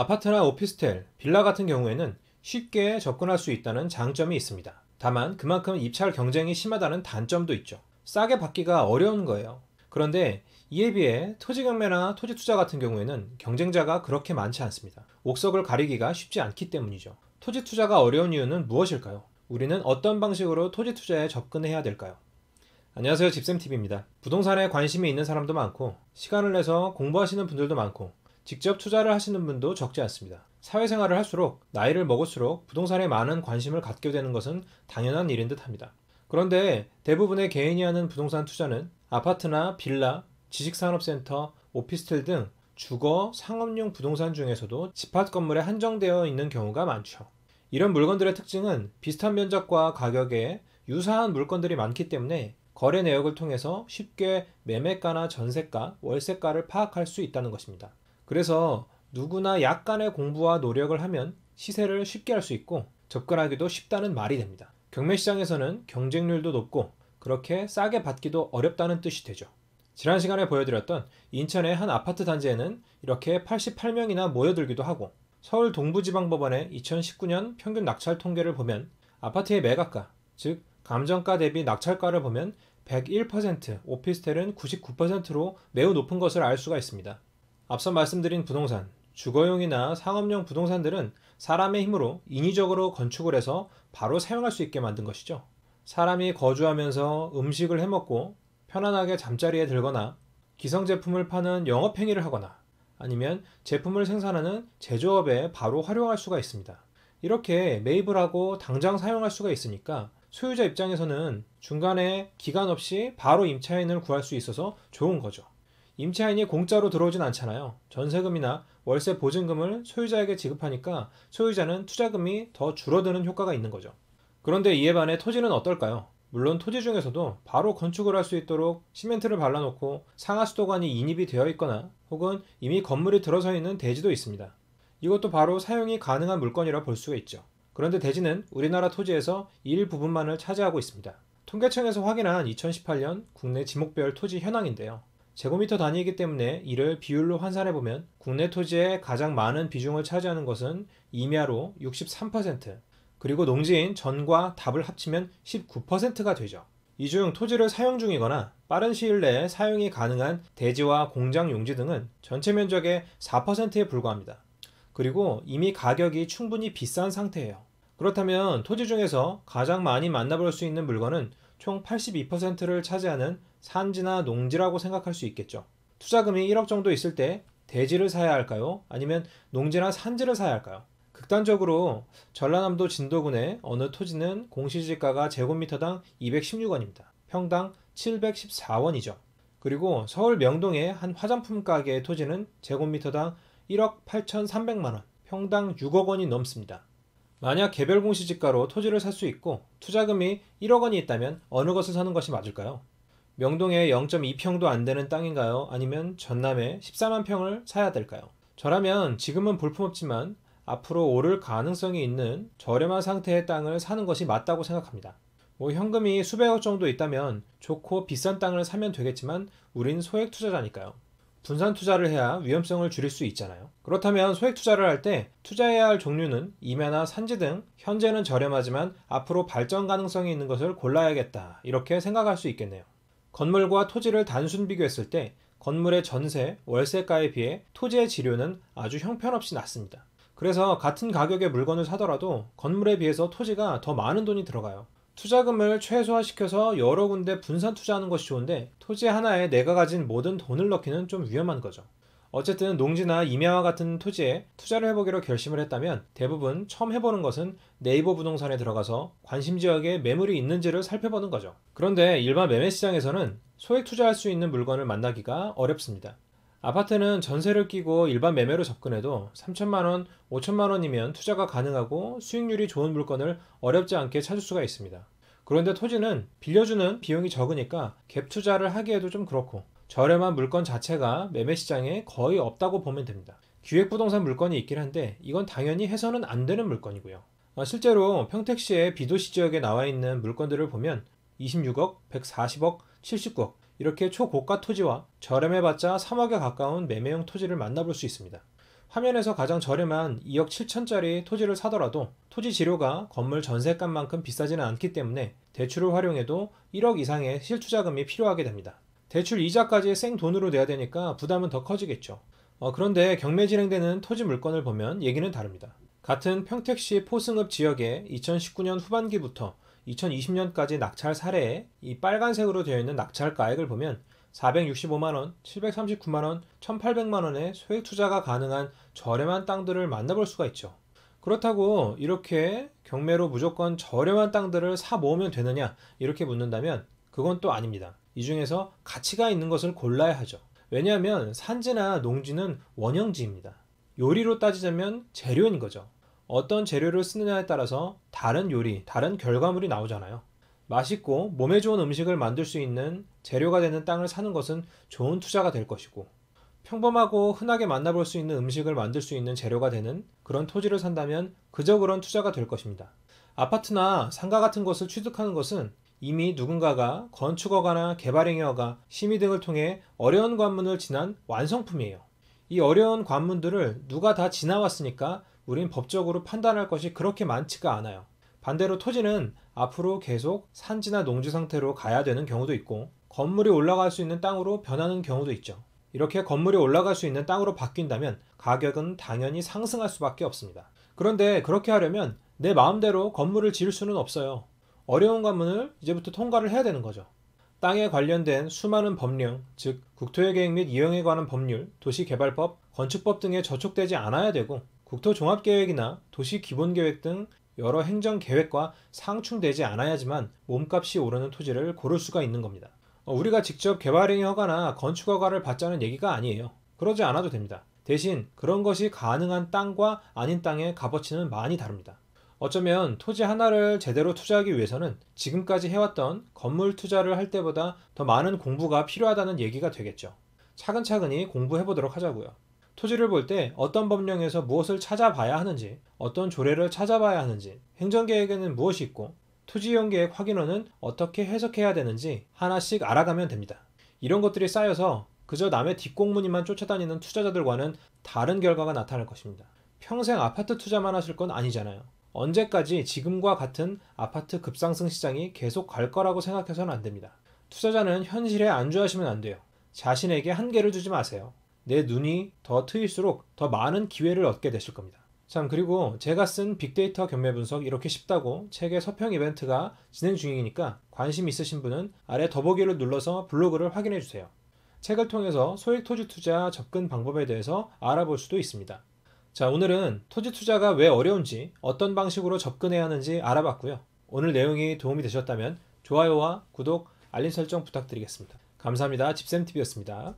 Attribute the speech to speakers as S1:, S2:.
S1: 아파트나 오피스텔, 빌라 같은 경우에는 쉽게 접근할 수 있다는 장점이 있습니다. 다만 그만큼 입찰 경쟁이 심하다는 단점도 있죠. 싸게 받기가 어려운 거예요. 그런데 이에 비해 토지 경매나 토지 투자 같은 경우에는 경쟁자가 그렇게 많지 않습니다. 옥석을 가리기가 쉽지 않기 때문이죠. 토지 투자가 어려운 이유는 무엇일까요? 우리는 어떤 방식으로 토지 투자에 접근해야 될까요? 안녕하세요. 집쌤TV입니다. 부동산에 관심이 있는 사람도 많고, 시간을 내서 공부하시는 분들도 많고, 직접 투자를 하시는 분도 적지 않습니다. 사회생활을 할수록 나이를 먹을수록 부동산에 많은 관심을 갖게 되는 것은 당연한 일인 듯 합니다. 그런데 대부분의 개인이 하는 부동산 투자는 아파트나 빌라, 지식산업센터, 오피스텔 등 주거, 상업용 부동산 중에서도 집합 건물에 한정되어 있는 경우가 많죠. 이런 물건들의 특징은 비슷한 면적과 가격에 유사한 물건들이 많기 때문에 거래 내역을 통해서 쉽게 매매가나 전세가, 월세가를 파악할 수 있다는 것입니다. 그래서 누구나 약간의 공부와 노력을 하면 시세를 쉽게 할 수 있고 접근하기도 쉽다는 말이 됩니다. 경매시장에서는 경쟁률도 높고 그렇게 싸게 받기도 어렵다는 뜻이 되죠. 지난 시간에 보여드렸던 인천의 한 아파트 단지에는 이렇게 88명이나 모여들기도 하고 서울 동부지방법원의 2019년 평균 낙찰 통계를 보면 아파트의 매각가, 즉 감정가 대비 낙찰가를 보면 101% 오피스텔은 99%로 매우 높은 것을 알 수가 있습니다. 앞서 말씀드린 부동산, 주거용이나 상업용 부동산들은 사람의 힘으로 인위적으로 건축을 해서 바로 사용할 수 있게 만든 것이죠. 사람이 거주하면서 음식을 해먹고 편안하게 잠자리에 들거나 기성 제품을 파는 영업 행위를 하거나 아니면 제품을 생산하는 제조업에 바로 활용할 수가 있습니다. 이렇게 매입을 하고 당장 사용할 수가 있으니까 소유자 입장에서는 중간에 기간 없이 바로 임차인을 구할 수 있어서 좋은 거죠. 임차인이 공짜로 들어오진 않잖아요. 전세금이나 월세 보증금을 소유자에게 지급하니까 소유자는 투자금이 더 줄어드는 효과가 있는 거죠. 그런데 이에 반해 토지는 어떨까요? 물론 토지 중에서도 바로 건축을 할 수 있도록 시멘트를 발라놓고 상하 수도관이 인입이 되어 있거나 혹은 이미 건물이 들어서 있는 대지도 있습니다. 이것도 바로 사용이 가능한 물건이라 볼 수가 있죠. 그런데 대지는 우리나라 토지에서 일부분만을 차지하고 있습니다. 통계청에서 확인한 2018년 국내 지목별 토지 현황인데요. 제곱미터 단위이기 때문에 이를 비율로 환산해 보면 국내 토지의 가장 많은 비중을 차지하는 것은 임야로 63%, 그리고 농지인 전과 답을 합치면 19%가 되죠. 이 중 토지를 사용 중이거나 빠른 시일 내에 사용이 가능한 대지와 공장 용지 등은 전체 면적의 4%에 불과합니다. 그리고 이미 가격이 충분히 비싼 상태예요. 그렇다면 토지 중에서 가장 많이 만나볼 수 있는 물건은 총 82%를 차지하는 산지나 농지라고 생각할 수 있겠죠. 투자금이 1억 정도 있을 때 대지를 사야 할까요? 아니면 농지나 산지를 사야 할까요? 극단적으로 전라남도 진도군의 어느 토지는 공시지가가 제곱미터당 216원입니다. 평당 714원이죠. 그리고 서울 명동의 한 화장품 가게의 토지는 제곱미터당 1억 8,300만 원, 평당 6억 원이 넘습니다. 만약 개별 공시지가로 토지를 살 수 있고 투자금이 1억 원이 있다면 어느 것을 사는 것이 맞을까요? 명동에 0.2평도 안 되는 땅인가요? 아니면 전남에 14만 평을 사야 될까요? 저라면 지금은 볼품없지만 앞으로 오를 가능성이 있는 저렴한 상태의 땅을 사는 것이 맞다고 생각합니다. 뭐 현금이 수백억 정도 있다면 좋고 비싼 땅을 사면 되겠지만 우린 소액 투자자니까요. 분산 투자를 해야 위험성을 줄일 수 있잖아요. 그렇다면 소액 투자를 할 때 투자해야 할 종류는 임야나 산지 등 현재는 저렴하지만 앞으로 발전 가능성이 있는 것을 골라야겠다. 이렇게 생각할 수 있겠네요. 건물과 토지를 단순 비교했을 때 건물의 전세, 월세가에 비해 토지의 지료는 아주 형편없이 낮습니다. 그래서 같은 가격의 물건을 사더라도 건물에 비해서 토지가 더 많은 돈이 들어가요. 투자금을 최소화시켜서 여러 군데 분산 투자하는 것이 좋은데 토지 하나에 내가 가진 모든 돈을 넣기는 좀 위험한 거죠. 어쨌든 농지나 임야와 같은 토지에 투자를 해보기로 결심을 했다면 대부분 처음 해보는 것은 네이버 부동산에 들어가서 관심 지역에 매물이 있는지를 살펴보는 거죠. 그런데 일반 매매 시장에서는 소액 투자할 수 있는 물건을 만나기가 어렵습니다. 아파트는 전세를 끼고 일반 매매로 접근해도 3천만 원, 5천만 원이면 투자가 가능하고 수익률이 좋은 물건을 어렵지 않게 찾을 수가 있습니다. 그런데 토지는 빌려주는 비용이 적으니까 갭 투자를 하기에도 좀 그렇고 저렴한 물건 자체가 매매 시장에 거의 없다고 보면 됩니다. 기획부동산 물건이 있긴 한데 이건 당연히 해서는 안 되는 물건이고요. 어, 실제로 평택시의 비도시 지역에 나와 있는 물건들을 보면 26억, 140억, 79억 이렇게 초고가 토지와 저렴해봤자 3억에 가까운 매매용 토지를 만나볼 수 있습니다. 화면에서 가장 저렴한 2억 7천짜리 토지를 사더라도 토지 지료가 건물 전세값만큼 비싸지는 않기 때문에 대출을 활용해도 1억 이상의 실투자금이 필요하게 됩니다. 대출 이자까지 생돈으로 내야 되니까 부담은 더 커지겠죠. 어, 그런데 경매 진행되는 토지 물건을 보면 얘기는 다릅니다. 같은 평택시 포승읍 지역에 2019년 후반기부터 2020년까지 낙찰 사례에 이 빨간색으로 되어 있는 낙찰 가액을 보면 465만원, 739만원, 1800만원의 소액 투자가 가능한 저렴한 땅들을 만나볼 수가 있죠. 그렇다고 이렇게 경매로 무조건 저렴한 땅들을 사 모으면 되느냐 이렇게 묻는다면 그건 또 아닙니다. 이 중에서 가치가 있는 것을 골라야 하죠. 왜냐하면 산지나 농지는 원형지입니다. 요리로 따지자면 재료인 거죠. 어떤 재료를 쓰느냐에 따라서 다른 요리, 다른 결과물이 나오잖아요. 맛있고 몸에 좋은 음식을 만들 수 있는 재료가 되는 땅을 사는 것은 좋은 투자가 될 것이고 평범하고 흔하게 만나볼 수 있는 음식을 만들 수 있는 재료가 되는 그런 토지를 산다면 그저 그런 투자가 될 것입니다. 아파트나 상가 같은 것을 취득하는 것은 이미 누군가가 건축허가나 개발행위허가, 심의 등을 통해 어려운 관문을 지난 완성품이에요. 이 어려운 관문들을 누가 다 지나왔으니까 우린 법적으로 판단할 것이 그렇게 많지가 않아요. 반대로 토지는 앞으로 계속 산지나 농지 상태로 가야 되는 경우도 있고 건물이 올라갈 수 있는 땅으로 변하는 경우도 있죠. 이렇게 건물이 올라갈 수 있는 땅으로 바뀐다면 가격은 당연히 상승할 수밖에 없습니다. 그런데 그렇게 하려면 내 마음대로 건물을 지을 수는 없어요. 어려운 관문을 이제부터 통과를 해야 되는 거죠. 땅에 관련된 수많은 법령, 즉 국토의 계획 및 이용에 관한 법률, 도시개발법, 건축법 등에 저촉되지 않아야 되고 국토종합계획이나 도시기본계획 등 여러 행정계획과 상충되지 않아야지만 몸값이 오르는 토지를 고를 수가 있는 겁니다. 어, 우리가 직접 개발행위 허가나 건축 허가를 받자는 얘기가 아니에요. 그러지 않아도 됩니다. 대신 그런 것이 가능한 땅과 아닌 땅의 값어치는 많이 다릅니다. 어쩌면 토지 하나를 제대로 투자하기 위해서는 지금까지 해왔던 건물 투자를 할 때보다 더 많은 공부가 필요하다는 얘기가 되겠죠. 차근차근히 공부해 보도록 하자고요. 토지를 볼 때 어떤 법령에서 무엇을 찾아봐야 하는지, 어떤 조례를 찾아봐야 하는지, 행정계획에는 무엇이 있고, 토지 이용 계획 확인원은 어떻게 해석해야 되는지 하나씩 알아가면 됩니다. 이런 것들이 쌓여서 그저 남의 뒷공무니만 쫓아다니는 투자자들과는 다른 결과가 나타날 것입니다. 평생 아파트 투자만 하실 건 아니잖아요. 언제까지 지금과 같은 아파트 급상승 시장이 계속 갈 거라고 생각해서는 안 됩니다. 투자자는 현실에 안주하시면 안 돼요. 자신에게 한계를 주지 마세요. 내 눈이 더 트일수록 더 많은 기회를 얻게 되실 겁니다. 참 그리고 제가 쓴 빅데이터 경매 분석 이렇게 쉽다고 책의 서평 이벤트가 진행 중이니까 관심 있으신 분은 아래 더보기를 눌러서 블로그를 확인해 주세요. 책을 통해서 소액 토지 투자 접근 방법에 대해서 알아볼 수도 있습니다. 자, 오늘은 토지 투자가 왜 어려운지 어떤 방식으로 접근해야 하는지 알아봤고요. 오늘 내용이 도움이 되셨다면 좋아요와 구독, 알림 설정 부탁드리겠습니다. 감사합니다. 집쌤TV였습니다.